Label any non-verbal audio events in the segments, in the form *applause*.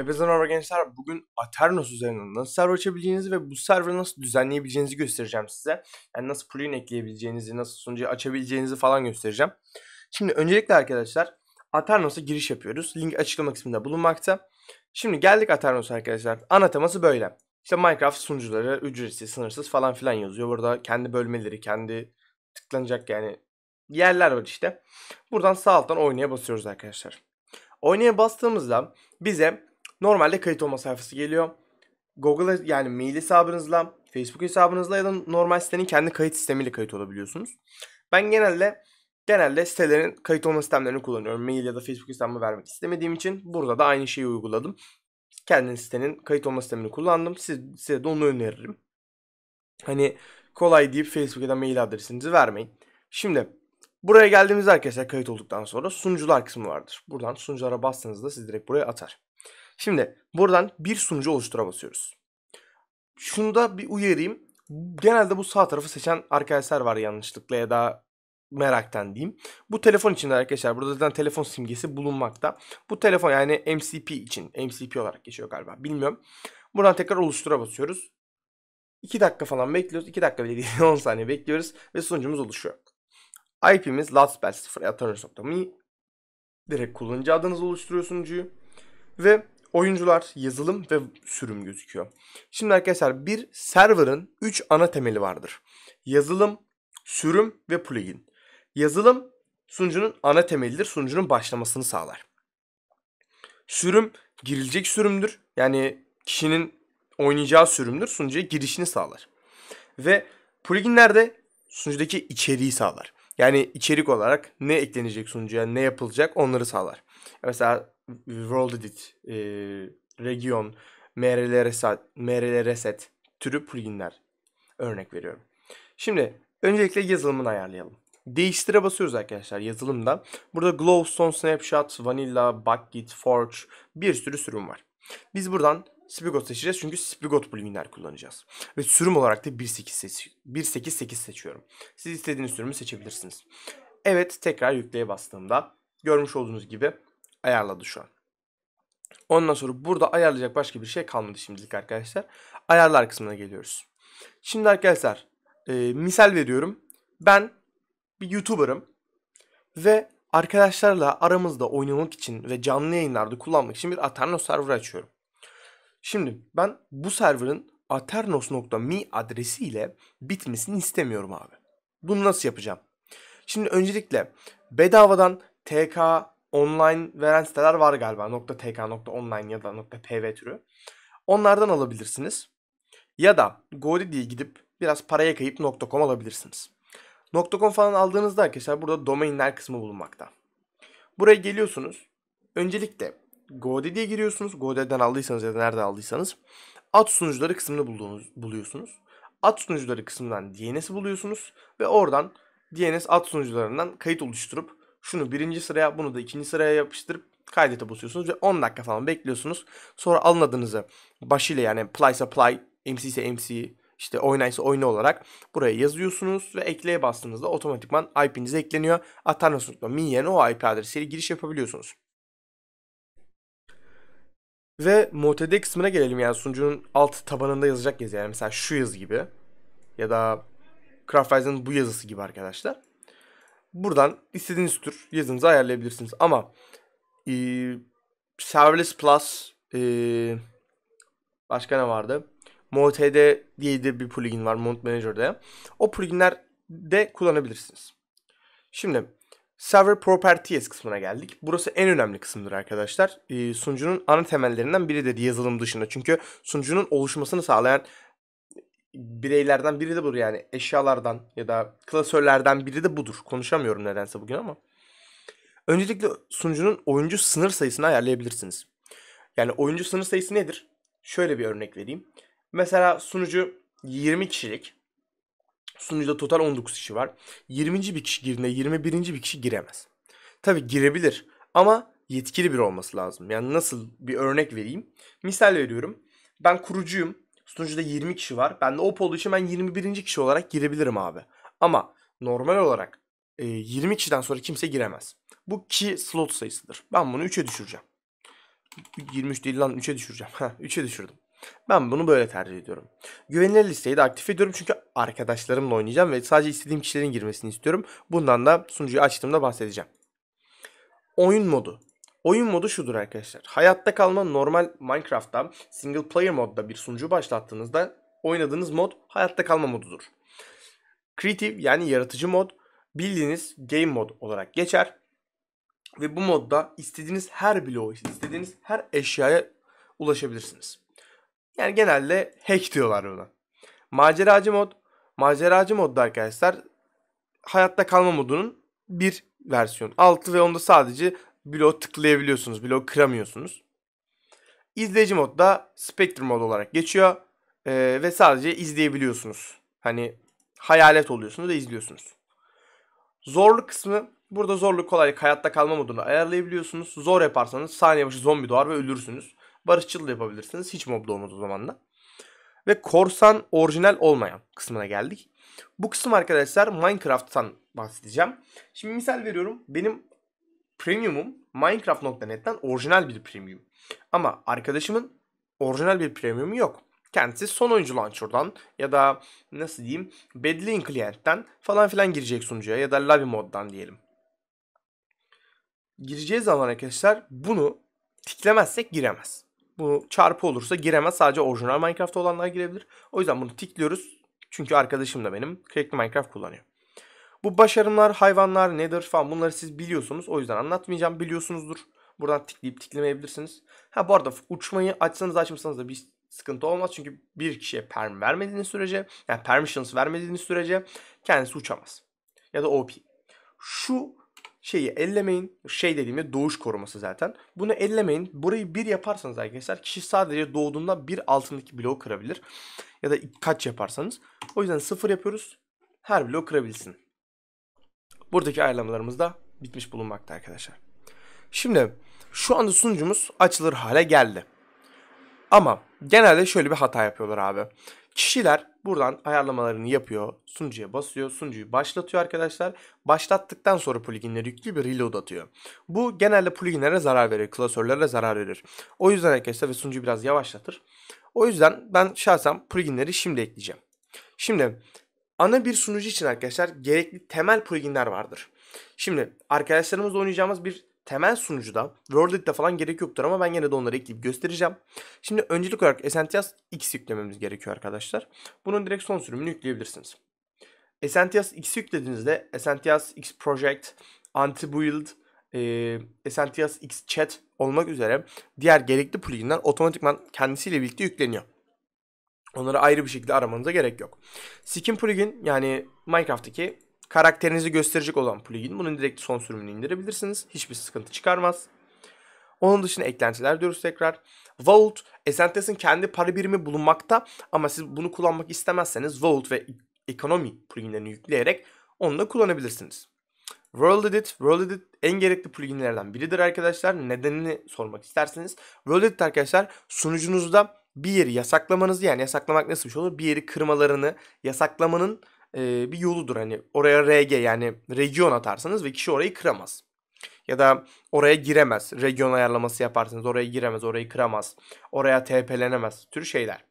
Hepinize merhaba gençler. Bugün Aternos üzerinden nasıl server açabileceğinizi ve bu serveri nasıl düzenleyebileceğinizi göstereceğim size. Yani nasıl plugin ekleyebileceğinizi, nasıl sunucu açabileceğinizi falan göstereceğim. Şimdi öncelikle arkadaşlar Aternos'a giriş yapıyoruz. Link açıklama kısmında bulunmakta. Şimdi geldik Aternos arkadaşlar. Ana teması böyle. İşte Minecraft sunucuları ücretsiz, sınırsız falan filan yazıyor. Burada kendi bölmeleri, kendi tıklanacak yani yerler var işte. Buradan sağ alttan oynaya basıyoruz arkadaşlar. Oynaya bastığımızda bize Normalde kayıt olma sayfası geliyor. Google yani mail hesabınızla, Facebook hesabınızla ya da normal sitenin kendi kayıt sistemiyle kayıt olabiliyorsunuz. Ben genelde genelde sitelerin kayıt olma sistemlerini kullanıyorum. Mail ya da Facebook hesabımı vermek istemediğim için burada da aynı şeyi uyguladım. Kendi sitenin kayıt olma sistemini kullandım. Siz, size de onu öneririm. Hani kolay deyip ya da mail adresinizi vermeyin. Şimdi buraya geldiğimiz arkadaşlar kayıt olduktan sonra sunucular kısmı vardır. Buradan sunuculara bastığınızda sizi direkt buraya atar. Şimdi buradan bir sunucu oluştura basıyoruz. Şunu da bir uyarayım. Genelde bu sağ tarafı seçen arkadaşlar var yanlışlıkla ya da meraktan diyeyim. Bu telefon için arkadaşlar burada zaten telefon simgesi bulunmakta. Bu telefon yani MCP için MCP olarak geçiyor galiba bilmiyorum. Buradan tekrar oluştura basıyoruz. 2 dakika falan bekliyoruz. 2 dakika bile değil 10 *laughs* saniye bekliyoruz ve sunucumuz oluşuyor. IP'miz lastpass 0 Direkt kullanıcı adınızı oluşturuyor sunucuyu. Ve oyuncular, yazılım ve sürüm gözüküyor. Şimdi arkadaşlar bir server'ın 3 ana temeli vardır. Yazılım, sürüm ve plugin. Yazılım sunucunun ana temelidir. Sunucunun başlamasını sağlar. Sürüm girilecek sürümdür. Yani kişinin oynayacağı sürümdür. Sunucuya girişini sağlar. Ve pluginler de sunucudaki içeriği sağlar. Yani içerik olarak ne eklenecek sunucuya, ne yapılacak onları sağlar. Mesela World Edit, e, Region, MRL Reset, MRL Reset türü pluginler. Örnek veriyorum. Şimdi öncelikle yazılımını ayarlayalım. Değiştire basıyoruz arkadaşlar yazılımda. Burada Glowstone, Snapshot, Vanilla, Bucket, Forge bir sürü sürüm var. Biz buradan Spigot seçeceğiz çünkü Spigot pluginler kullanacağız. Ve sürüm olarak da 1.8 seç seçiyorum. Siz istediğiniz sürümü seçebilirsiniz. Evet tekrar yükleye bastığımda görmüş olduğunuz gibi ayarladı şu an. Ondan sonra burada ayarlayacak başka bir şey kalmadı şimdilik arkadaşlar. Ayarlar kısmına geliyoruz. Şimdi arkadaşlar e, misal veriyorum. Ben bir YouTuber'ım ve arkadaşlarla aramızda oynamak için ve canlı yayınlarda kullanmak için bir Aterno server açıyorum. Şimdi ben bu server'ın aternos.me adresiyle bitmesini istemiyorum abi. Bunu nasıl yapacağım? Şimdi öncelikle bedavadan TK online veren siteler var galiba. .tk, .online ya da nokta .pv türü. Onlardan alabilirsiniz. Ya da GoDaddy'ye gidip biraz paraya kayıp .com alabilirsiniz. .com falan aldığınızda arkadaşlar burada domainler kısmı bulunmakta. Buraya geliyorsunuz. Öncelikle GoDaddy'ye giriyorsunuz. GoDaddy'den aldıysanız ya da nereden aldıysanız. Ad sunucuları kısmını bulduğunuz, buluyorsunuz. Ad sunucuları kısmından DNS'i buluyorsunuz. Ve oradan DNS ad sunucularından kayıt oluşturup şunu birinci sıraya bunu da ikinci sıraya yapıştırıp kaydete basıyorsunuz ve 10 dakika falan bekliyorsunuz. Sonra alın adınızı başıyla yani playsa play, MC ise MC, işte oynaysa oyna olarak buraya yazıyorsunuz ve ekleye bastığınızda otomatikman IP'nize ekleniyor. Atanasut.mi'ye o IP adresiyle giriş yapabiliyorsunuz. Ve MOTD kısmına gelelim yani sunucunun alt tabanında yazacak yazı yani mesela şu yazı gibi ya da Craft bu yazısı gibi arkadaşlar buradan istediğiniz tür yazınızı ayarlayabilirsiniz. Ama e, Serverless Plus e, başka ne vardı? MoTD diye de bir plugin var Mont Manager'da. O pluginler de kullanabilirsiniz. Şimdi Server Properties kısmına geldik. Burası en önemli kısımdır arkadaşlar. E, sunucunun ana temellerinden biri de yazılım dışında. Çünkü sunucunun oluşmasını sağlayan bireylerden biri de budur yani eşyalardan ya da klasörlerden biri de budur. Konuşamıyorum nedense bugün ama. Öncelikle sunucunun oyuncu sınır sayısını ayarlayabilirsiniz. Yani oyuncu sınır sayısı nedir? Şöyle bir örnek vereyim. Mesela sunucu 20 kişilik. Sunucuda total 19 kişi var. 20. bir kişi girdiğinde 21. bir kişi giremez. Tabi girebilir ama yetkili bir olması lazım. Yani nasıl bir örnek vereyim? Misal veriyorum. Ben kurucuyum Sunucuda 20 kişi var. Ben de o olduğu için ben 21. kişi olarak girebilirim abi. Ama normal olarak e, 20 kişiden sonra kimse giremez. Bu ki slot sayısıdır. Ben bunu 3'e düşüreceğim. 23 değil lan 3'e düşüreceğim. 3'e *laughs* düşürdüm. Ben bunu böyle tercih ediyorum. Güvenilir listeyi de aktif ediyorum çünkü arkadaşlarımla oynayacağım ve sadece istediğim kişilerin girmesini istiyorum. Bundan da sunucuyu açtığımda bahsedeceğim. Oyun modu. Oyun modu şudur arkadaşlar. Hayatta kalma normal Minecraft'ta single player modda bir sunucu başlattığınızda oynadığınız mod hayatta kalma modudur. Creative yani yaratıcı mod bildiğiniz game mod olarak geçer. Ve bu modda istediğiniz her bloğu, istediğiniz her eşyaya ulaşabilirsiniz. Yani genelde hack diyorlar buna. Maceracı mod, maceracı modda arkadaşlar hayatta kalma modunun bir versiyon. 6 ve onda sadece bloğu tıklayabiliyorsunuz. Bloğu kıramıyorsunuz. İzleyici mod da Spectre mod olarak geçiyor. Ee, ve sadece izleyebiliyorsunuz. Hani hayalet oluyorsunuz ve izliyorsunuz. Zorluk kısmı burada zorluk kolaylık hayatta kalma modunu ayarlayabiliyorsunuz. Zor yaparsanız saniye başı zombi doğar ve ölürsünüz. Barışçıl da yapabilirsiniz. Hiç mob doğmaz o zaman da. Ve korsan orijinal olmayan kısmına geldik. Bu kısım arkadaşlar Minecraft'tan bahsedeceğim. Şimdi misal veriyorum. Benim premiumum Minecraft.net'ten orijinal bir premium. Ama arkadaşımın orijinal bir premiumu yok. Kendisi son oyuncu launcher'dan ya da nasıl diyeyim Bedlin client'ten falan filan girecek sunucuya ya da lobby moddan diyelim. Gireceği zaman arkadaşlar bunu tiklemezsek giremez. Bunu çarpı olursa giremez. Sadece orijinal Minecraft olanlar girebilir. O yüzden bunu tikliyoruz. Çünkü arkadaşım da benim Cracked Minecraft kullanıyor. Bu başarımlar, hayvanlar nedir falan bunları siz biliyorsunuz. O yüzden anlatmayacağım. Biliyorsunuzdur. Buradan tıklayıp tıklamayabilirsiniz. Ha bu arada uçmayı açsanız açmasanız da bir sıkıntı olmaz. Çünkü bir kişiye perm vermediğiniz sürece yani permissions vermediğiniz sürece kendisi uçamaz. Ya da OP. Şu şeyi ellemeyin. Şey dediğimde doğuş koruması zaten. Bunu ellemeyin. Burayı bir yaparsanız arkadaşlar kişi sadece doğduğunda bir altındaki bloğu kırabilir. Ya da kaç yaparsanız. O yüzden sıfır yapıyoruz. Her bloğu kırabilsin buradaki ayarlamalarımız da bitmiş bulunmakta arkadaşlar. Şimdi şu anda sunucumuz açılır hale geldi. Ama genelde şöyle bir hata yapıyorlar abi. Kişiler buradan ayarlamalarını yapıyor. Sunucuya basıyor. Sunucuyu başlatıyor arkadaşlar. Başlattıktan sonra pluginleri yüklü bir reload atıyor. Bu genelde pluginlere zarar verir. Klasörlere zarar verir. O yüzden arkadaşlar ve sunucuyu biraz yavaşlatır. O yüzden ben şahsen pluginleri şimdi ekleyeceğim. Şimdi ana bir sunucu için arkadaşlar gerekli temel pluginler vardır. Şimdi arkadaşlarımızla oynayacağımız bir temel sunucuda WordEdit'te falan gerek yoktur ama ben yine de onları ekleyip göstereceğim. Şimdi öncelik olarak SNTS X yüklememiz gerekiyor arkadaşlar. Bunun direkt son sürümünü yükleyebilirsiniz. SNTS X yüklediğinizde SNTS X Project, Anti-Build, e, SNTS X Chat olmak üzere diğer gerekli pluginler otomatikman kendisiyle birlikte yükleniyor. Onları ayrı bir şekilde aramanıza gerek yok. Skin plugin yani Minecraft'taki karakterinizi gösterecek olan plugin. Bunun direkt son sürümünü indirebilirsiniz. Hiçbir sıkıntı çıkarmaz. Onun dışında eklentiler diyoruz tekrar. Vault, SNTS'in kendi para birimi bulunmakta ama siz bunu kullanmak istemezseniz Vault ve ekonomi pluginlerini yükleyerek onu da kullanabilirsiniz. World Edit, World Edit en gerekli pluginlerden biridir arkadaşlar. Nedenini sormak isterseniz. World Edit arkadaşlar sunucunuzda bir yeri yasaklamanız yani yasaklamak nasıl bir şey olur? Bir yeri kırmalarını yasaklamanın e, bir yoludur. Hani oraya RG yani region atarsanız ve kişi orayı kıramaz. Ya da oraya giremez. Region ayarlaması yaparsanız oraya giremez, orayı kıramaz. Oraya TP'lenemez. Tür şeyler.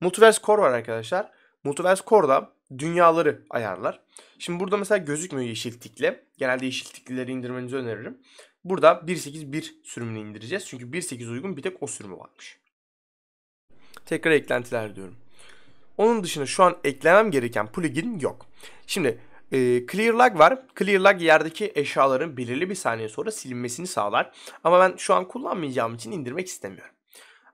Multiverse Core var arkadaşlar. Multiverse Core'da dünyaları ayarlar. Şimdi burada mesela gözükmüyor yeşil tikle. Genelde yeşil tiklileri indirmenizi öneririm. Burada 1.8.1 sürümünü indireceğiz. Çünkü 1.8 uygun bir tek o sürümü varmış tekrar eklentiler diyorum. Onun dışında şu an eklemem gereken plugin yok. Şimdi e, clear lag var. Clear lag yerdeki eşyaların belirli bir saniye sonra silinmesini sağlar. Ama ben şu an kullanmayacağım için indirmek istemiyorum.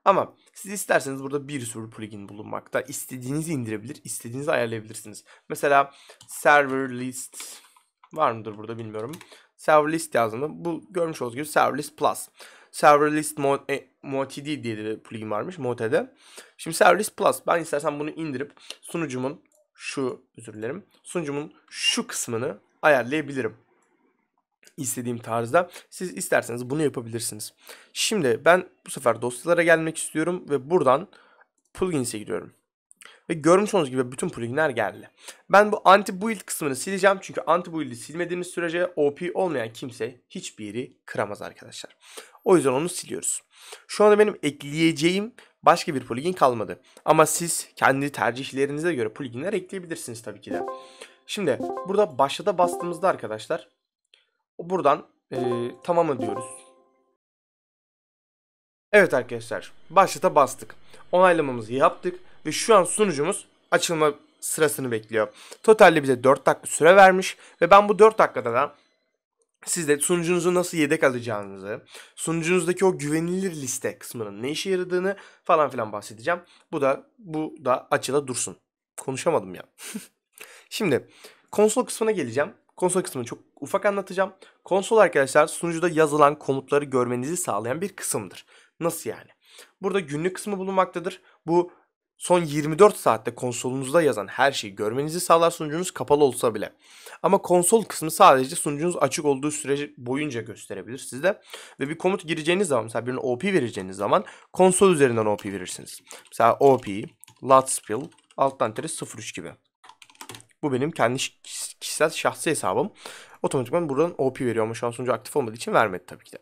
Ama siz isterseniz burada bir sürü plugin bulunmakta. İstediğinizi indirebilir, istediğinizi ayarlayabilirsiniz. Mesela server list var mıdır burada bilmiyorum. Server list yazdığımda bu görmüş olduğunuz gibi server list plus. Serverless mod e, MoTD diye bir plugin varmış MoTD. Şimdi Serverless Plus ben istersen bunu indirip sunucumun şu özür dilerim sunucumun şu kısmını ayarlayabilirim. İstediğim tarzda siz isterseniz bunu yapabilirsiniz. Şimdi ben bu sefer dosyalara gelmek istiyorum ve buradan plugins'e gidiyorum. Ve görmüş olduğunuz gibi bütün pluginler geldi. Ben bu anti build kısmını sileceğim. Çünkü anti build'i silmediğimiz sürece OP olmayan kimse hiçbiri kıramaz arkadaşlar. O yüzden onu siliyoruz. Şu anda benim ekleyeceğim başka bir plugin kalmadı. Ama siz kendi tercihlerinize göre pluginler ekleyebilirsiniz tabii ki de. Şimdi burada başlata bastığımızda arkadaşlar buradan e, tamamı diyoruz. Evet arkadaşlar başlata bastık. Onaylamamızı yaptık ve şu an sunucumuz açılma sırasını bekliyor. Totalde bize 4 dakika süre vermiş ve ben bu 4 dakikada da sizde sunucunuzu nasıl yedek alacağınızı, sunucunuzdaki o güvenilir liste kısmının ne işe yaradığını falan filan bahsedeceğim. Bu da bu da açıda dursun. Konuşamadım ya. *laughs* Şimdi konsol kısmına geleceğim. Konsol kısmını çok ufak anlatacağım. Konsol arkadaşlar sunucuda yazılan komutları görmenizi sağlayan bir kısımdır. Nasıl yani? Burada günlük kısmı bulunmaktadır. Bu son 24 saatte konsolunuzda yazan her şeyi görmenizi sağlar sunucunuz kapalı olsa bile. Ama konsol kısmı sadece sunucunuz açık olduğu sürece boyunca gösterebilir sizde. Ve bir komut gireceğiniz zaman mesela birine OP vereceğiniz zaman konsol üzerinden OP verirsiniz. Mesela OP, lat spill, alttan tere 03 gibi. Bu benim kendi kişisel şahsi hesabım. Otomatikman buradan OP veriyor ama şu an sunucu aktif olmadığı için vermedi tabii ki de.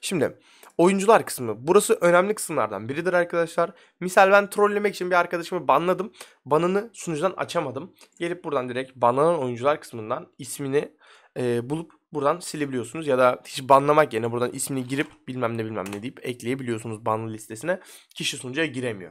Şimdi oyuncular kısmı. Burası önemli kısımlardan biridir arkadaşlar. Misal ben trollemek için bir arkadaşımı banladım. Banını sunucudan açamadım. Gelip buradan direkt banlanan oyuncular kısmından ismini e, bulup buradan silebiliyorsunuz. Ya da hiç banlamak yerine buradan ismini girip bilmem ne bilmem ne deyip ekleyebiliyorsunuz banlı listesine. Kişi sunucuya giremiyor.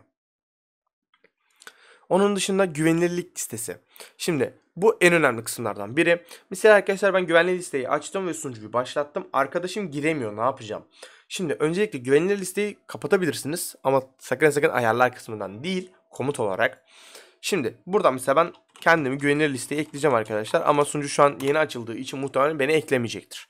Onun dışında güvenilirlik listesi. Şimdi bu en önemli kısımlardan biri. Mesela arkadaşlar ben güvenli listeyi açtım ve sunucuyu başlattım. Arkadaşım giremiyor ne yapacağım? Şimdi öncelikle güvenilir listeyi kapatabilirsiniz ama sakın sakın ayarlar kısmından değil komut olarak. Şimdi buradan mesela ben kendimi güvenilir listeye ekleyeceğim arkadaşlar ama sunucu şu an yeni açıldığı için muhtemelen beni eklemeyecektir.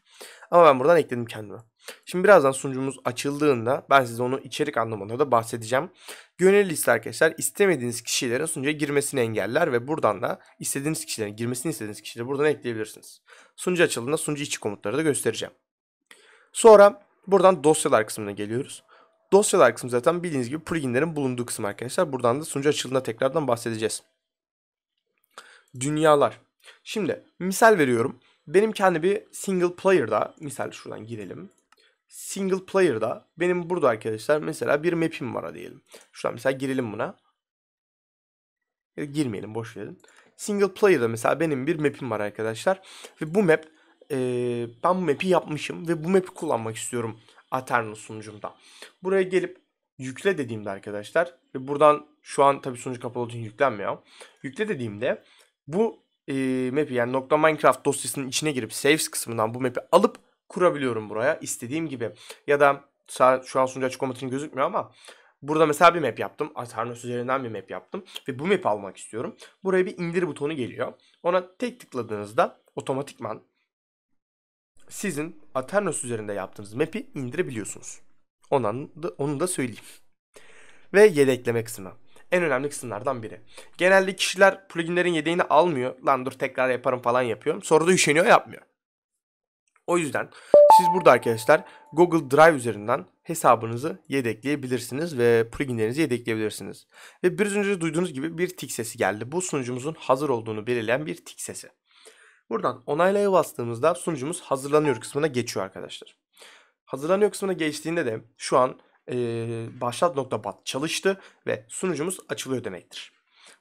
Ama ben buradan ekledim kendimi. Şimdi birazdan sunucumuz açıldığında ben size onu içerik anlamında da bahsedeceğim. Güvenilir liste arkadaşlar istemediğiniz kişilerin sunucuya girmesini engeller ve buradan da istediğiniz kişilerin girmesini istediğiniz kişileri buradan ekleyebilirsiniz. Sunucu açıldığında sunucu içi komutları da göstereceğim. Sonra Buradan dosyalar kısmına geliyoruz. Dosyalar kısmı zaten bildiğiniz gibi pluginlerin bulunduğu kısım arkadaşlar. Buradan da sunucu açılığında tekrardan bahsedeceğiz. Dünyalar. Şimdi misal veriyorum. Benim kendi bir single player'da misal şuradan girelim. Single player'da benim burada arkadaşlar mesela bir map'im var diyelim. Şuradan mesela girelim buna. Girmeyelim boş verin. Single player'da mesela benim bir map'im var arkadaşlar. Ve bu map e, ben bu map'i yapmışım ve bu map'i kullanmak istiyorum Aterno sunucumda. Buraya gelip yükle dediğimde arkadaşlar ve buradan şu an tabi sunucu kapalı olduğu için yüklenmiyor. Yükle dediğimde bu e, map'i yani nokta Minecraft dosyasının içine girip saves kısmından bu map'i alıp kurabiliyorum buraya istediğim gibi. Ya da şu an sunucu açık olmadığı gözükmüyor ama Burada mesela bir map yaptım. Aternos üzerinden bir map yaptım. Ve bu map'i almak istiyorum. Buraya bir indir butonu geliyor. Ona tek tıkladığınızda otomatikman sizin Aternos üzerinde yaptığınız map'i indirebiliyorsunuz. Onu da, onu da söyleyeyim. Ve yedekleme kısmı. En önemli kısımlardan biri. Genelde kişiler pluginlerin yedeğini almıyor. Lan dur tekrar yaparım falan yapıyorum. Sonra da üşeniyor yapmıyor. O yüzden siz burada arkadaşlar Google Drive üzerinden hesabınızı yedekleyebilirsiniz ve pluginlerinizi yedekleyebilirsiniz. Ve biraz önce duyduğunuz gibi bir tik sesi geldi. Bu sunucumuzun hazır olduğunu belirleyen bir tik sesi. Buradan onaylaya bastığımızda sunucumuz hazırlanıyor kısmına geçiyor arkadaşlar. Hazırlanıyor kısmına geçtiğinde de şu an e, başlat nokta bat çalıştı ve sunucumuz açılıyor demektir.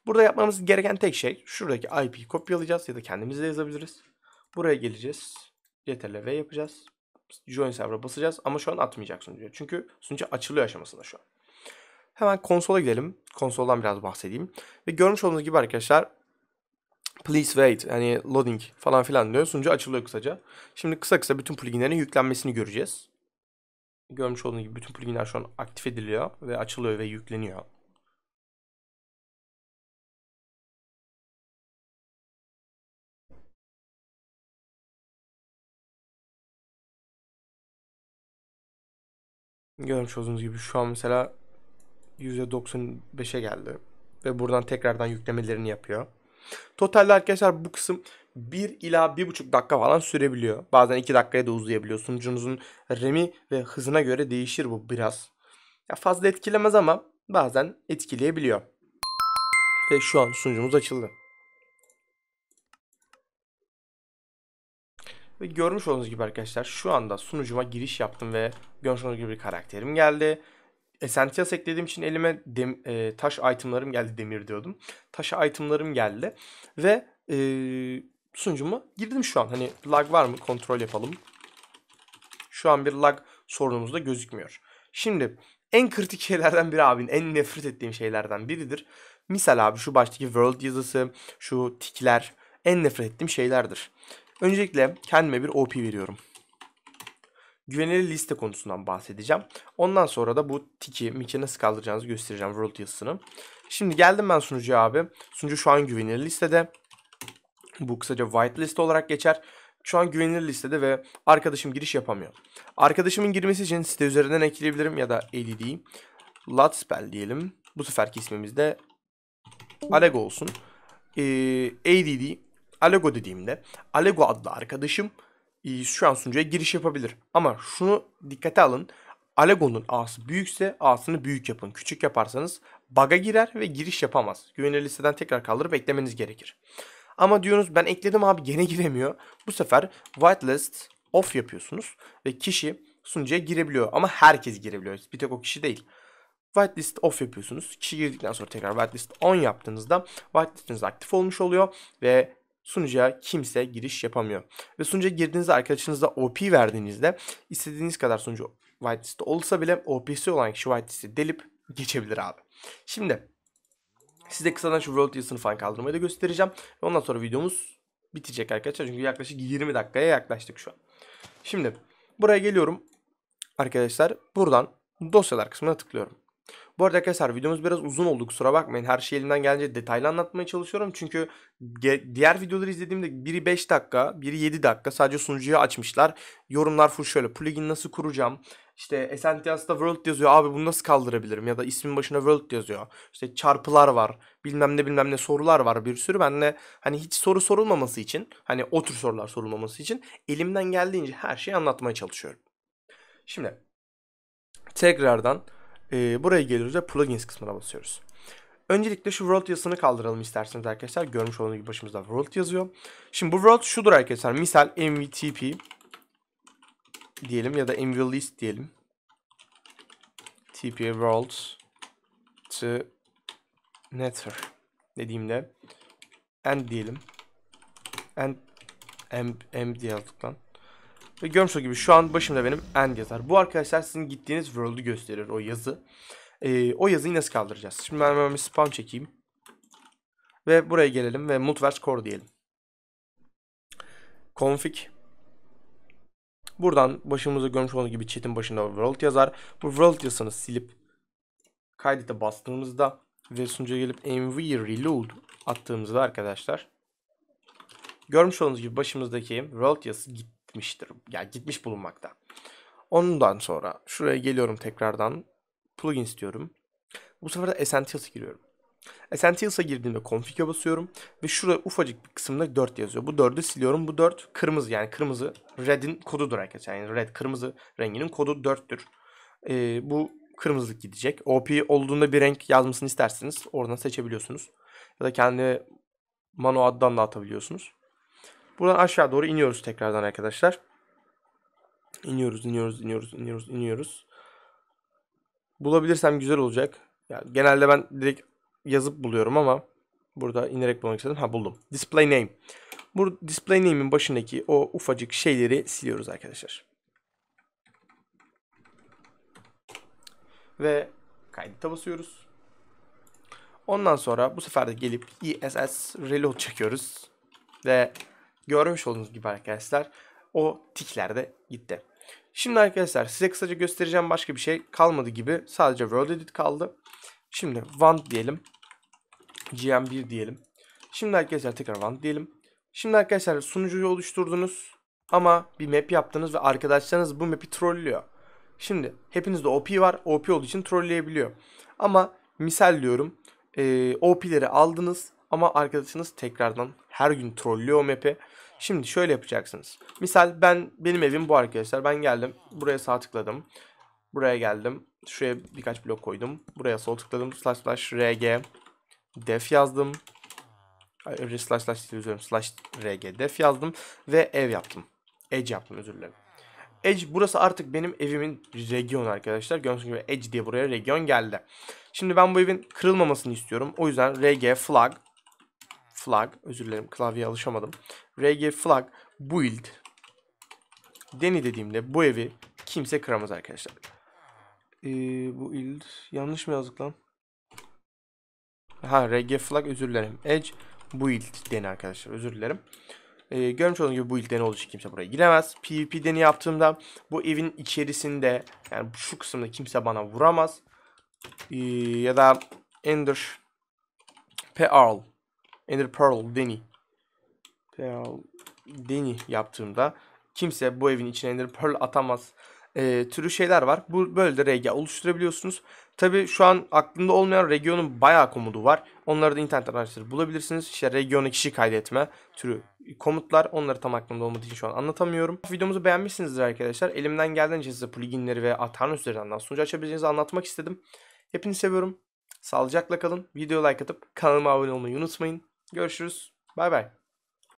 Burada yapmamız gereken tek şey şuradaki IP'yi kopyalayacağız ya da kendimiz de yazabiliriz. Buraya geleceğiz. CTRL V yapacağız. Join Server'a basacağız ama şu an atmayacak sunucu Çünkü sunucu açılıyor aşamasında şu an. Hemen konsola gidelim. Konsoldan biraz bahsedeyim. Ve görmüş olduğunuz gibi arkadaşlar Please wait yani loading falan filan diyor. Sunucu açılıyor kısaca. Şimdi kısa kısa bütün pluginlerin yüklenmesini göreceğiz. Görmüş olduğunuz gibi bütün pluginler şu an aktif ediliyor ve açılıyor ve yükleniyor. Görmüş olduğunuz gibi şu an mesela %95'e geldi. Ve buradan tekrardan yüklemelerini yapıyor. Totalde arkadaşlar bu kısım 1 ila 1,5 dakika falan sürebiliyor. Bazen 2 dakikaya da uzayabiliyor. Sunucunuzun remi ve hızına göre değişir bu biraz. Ya fazla etkilemez ama bazen etkileyebiliyor. Ve şu an sunucumuz açıldı. Ve görmüş olduğunuz gibi arkadaşlar şu anda sunucuma giriş yaptım ve görmüş olduğunuz gibi bir karakterim geldi. Essentials eklediğim için elime dem, e, taş itemlarım geldi demir diyordum. Taş itemlarım geldi ve e, sunucuma girdim şu an. Hani lag var mı kontrol yapalım. Şu an bir lag sorunumuz da gözükmüyor. Şimdi en kritik şeylerden biri abin en nefret ettiğim şeylerden biridir. Misal abi şu baştaki world yazısı, şu tikler en nefret ettiğim şeylerdir. Öncelikle kendime bir OP veriyorum güvenilir liste konusundan bahsedeceğim. Ondan sonra da bu tiki, miki nasıl kaldıracağınızı göstereceğim world yazısını. Şimdi geldim ben sunucuya abi. Sunucu şu an güvenilir listede. Bu kısaca whitelist olarak geçer. Şu an güvenilir listede ve arkadaşım giriş yapamıyor. Arkadaşımın girmesi için site üzerinden ekleyebilirim ya da LED. Latspell diyelim. Bu seferki ismimiz de Alego olsun. Ee, ADD e Alego dediğimde Alego adlı arkadaşım şu an sunucuya giriş yapabilir. Ama şunu dikkate alın. Alegon'un A'sı büyükse A'sını büyük yapın. Küçük yaparsanız bug'a girer ve giriş yapamaz. Güvenilir listeden tekrar kaldırıp eklemeniz gerekir. Ama diyorsunuz ben ekledim abi gene giremiyor. Bu sefer whitelist off yapıyorsunuz ve kişi sunucuya girebiliyor. Ama herkes girebiliyor. Bir tek o kişi değil. Whitelist off yapıyorsunuz. Kişi girdikten sonra tekrar whitelist on yaptığınızda whitelistiniz aktif olmuş oluyor ve sunucuya kimse giriş yapamıyor. Ve sunucuya girdiğinizde arkadaşınıza OP verdiğinizde istediğiniz kadar sunucu whitelist'te olsa bile OP'si olan kişi whitelist'i delip geçebilir abi. Şimdi size kısadan şu world yazısını falan kaldırmayı da göstereceğim. ve Ondan sonra videomuz bitecek arkadaşlar. Çünkü yaklaşık 20 dakikaya yaklaştık şu an. Şimdi buraya geliyorum. Arkadaşlar buradan dosyalar kısmına tıklıyorum. Bu arada arkadaşlar videomuz biraz uzun oldu kusura bakmayın. Her şeyi elimden gelince detaylı anlatmaya çalışıyorum. Çünkü diğer videoları izlediğimde biri 5 dakika, biri 7 dakika sadece sunucuyu açmışlar. Yorumlar full şöyle plugin nasıl kuracağım? İşte Essentials'da World yazıyor. Abi bunu nasıl kaldırabilirim? Ya da ismin başına World yazıyor. İşte çarpılar var. Bilmem ne bilmem ne sorular var bir sürü. Ben de hani hiç soru sorulmaması için, hani o tür sorular sorulmaması için elimden geldiğince her şeyi anlatmaya çalışıyorum. Şimdi tekrardan e, buraya geliyoruz ve plugins kısmına basıyoruz. Öncelikle şu world yazısını kaldıralım isterseniz arkadaşlar. Görmüş olduğunuz gibi başımızda world yazıyor. Şimdi bu world şudur arkadaşlar. Misal mvtp diyelim ya da mvlist diyelim. tp world to netter dediğimde end diyelim. End m, m diye yazdık lan. Ve görmüş gibi şu an başımda benim end yazar. Bu arkadaşlar sizin gittiğiniz world'u gösterir o yazı. Ee, o yazıyı nasıl kaldıracağız? Şimdi ben hemen bir spam çekeyim. Ve buraya gelelim ve multiverse core diyelim. Config. Buradan başımızda görmüş olduğunuz gibi chat'in başında world yazar. Bu world yazısını silip kaydete bastığımızda ve sunucuya gelip mv reload attığımızda arkadaşlar görmüş olduğunuz gibi başımızdaki world yazısı gitti gitmiştir. Yani gitmiş bulunmakta. Ondan sonra şuraya geliyorum tekrardan. Plugin istiyorum. Bu sefer de Essentials'a giriyorum. Essentials'a girdiğimde Config'e basıyorum. Ve şurada ufacık bir kısımda 4 yazıyor. Bu 4'ü siliyorum. Bu 4 kırmızı yani kırmızı. Red'in kodudur arkadaşlar. Yani red kırmızı renginin kodu 4'tür. Ee, bu kırmızılık gidecek. OP olduğunda bir renk yazmasını isterseniz oradan seçebiliyorsunuz. Ya da kendi Mano adından da atabiliyorsunuz. Buradan aşağı doğru iniyoruz tekrardan arkadaşlar. İniyoruz, iniyoruz, iniyoruz, iniyoruz, iniyoruz. Bulabilirsem güzel olacak. Yani genelde ben direkt yazıp buluyorum ama burada inerek bulmak istedim. Ha buldum. Display name. Bu display name'in başındaki o ufacık şeyleri siliyoruz arkadaşlar. Ve kaydete basıyoruz. Ondan sonra bu sefer de gelip ESS reload çekiyoruz. Ve görmüş olduğunuz gibi arkadaşlar o tikler de gitti. Şimdi arkadaşlar size kısaca göstereceğim başka bir şey kalmadı gibi sadece World Edit kaldı. Şimdi want diyelim. GM1 diyelim. Şimdi arkadaşlar tekrar want diyelim. Şimdi arkadaşlar sunucuyu oluşturdunuz ama bir map yaptınız ve arkadaşlarınız bu map'i trollüyor. Şimdi hepinizde OP var. OP olduğu için trolleyebiliyor. Ama misal diyorum e, OP'leri aldınız ama arkadaşınız tekrardan her gün trollüyor o map'i. Şimdi şöyle yapacaksınız. Misal ben benim evim bu arkadaşlar. Ben geldim. Buraya sağ tıkladım. Buraya geldim. Şuraya birkaç blok koydum. Buraya sol tıkladım. Slash slash rg def yazdım. Hayır, slash slash diyorum. Slash rg def yazdım. Ve ev yaptım. Edge yaptım özür dilerim. Edge burası artık benim evimin regionu arkadaşlar. Gördüğünüz gibi Edge diye buraya region geldi. Şimdi ben bu evin kırılmamasını istiyorum. O yüzden rg flag flag özür dilerim klavyeye alışamadım. RG flag build deni dediğimde bu evi kimse kıramaz arkadaşlar. Ee, bu ild yanlış mı yazdık lan? Ha RG flag özür dilerim. Edge build deni arkadaşlar özür dilerim. Ee, görmüş olduğunuz gibi bu ilde ne olacak kimse buraya giremez. PvP deni yaptığımda bu evin içerisinde yani şu kısımda kimse bana vuramaz. Ee, ya da Ender Pearl Ender Pearl Deni Pearl Deni yaptığımda kimse bu evin içine Ender Pearl atamaz e, türü şeyler var. Bu böyle de regya oluşturabiliyorsunuz. Tabi şu an aklında olmayan regionun bayağı komutu var. Onları da internet araştırıp bulabilirsiniz. İşte regiona kişi kaydetme türü komutlar. Onları tam aklımda olmadığı için şu an anlatamıyorum. Videomuzu beğenmişsinizdir arkadaşlar. Elimden geldiğince size pluginleri ve Atarna üzerinden sunucu açabileceğinizi anlatmak istedim. Hepinizi seviyorum. Sağlıcakla kalın. Video like atıp kanalıma abone olmayı unutmayın. Görüşürüz. Bay bay.